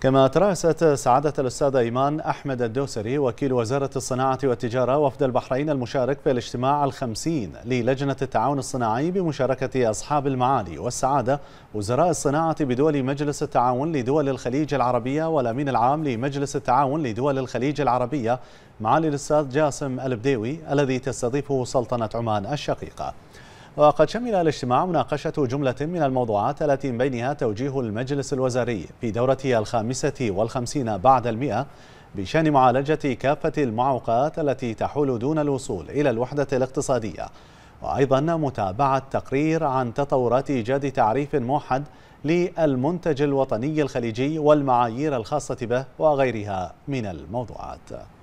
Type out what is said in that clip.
كما ترأست سعادة الأستاذ إيمان أحمد الدوسري وكيل وزارة الصناعة والتجارة وفد البحرين المشارك في الاجتماع الخمسين للجنة التعاون الصناعي بمشاركة أصحاب المعالي والسعادة وزراء الصناعة بدول مجلس التعاون لدول الخليج العربية والأمين العام لمجلس التعاون لدول الخليج العربية معالي الأستاذ جاسم البديوي الذي تستضيفه سلطنة عمان الشقيقة وقد شمل الاجتماع مناقشة جملة من الموضوعات التي من بينها توجيه المجلس الوزاري في دورته الخامسة والخمسين بعد المئة بشأن معالجة كافة المعوقات التي تحول دون الوصول إلى الوحدة الاقتصادية وأيضا متابعة تقرير عن تطورات إيجاد تعريف موحد للمنتج الوطني الخليجي والمعايير الخاصة به وغيرها من الموضوعات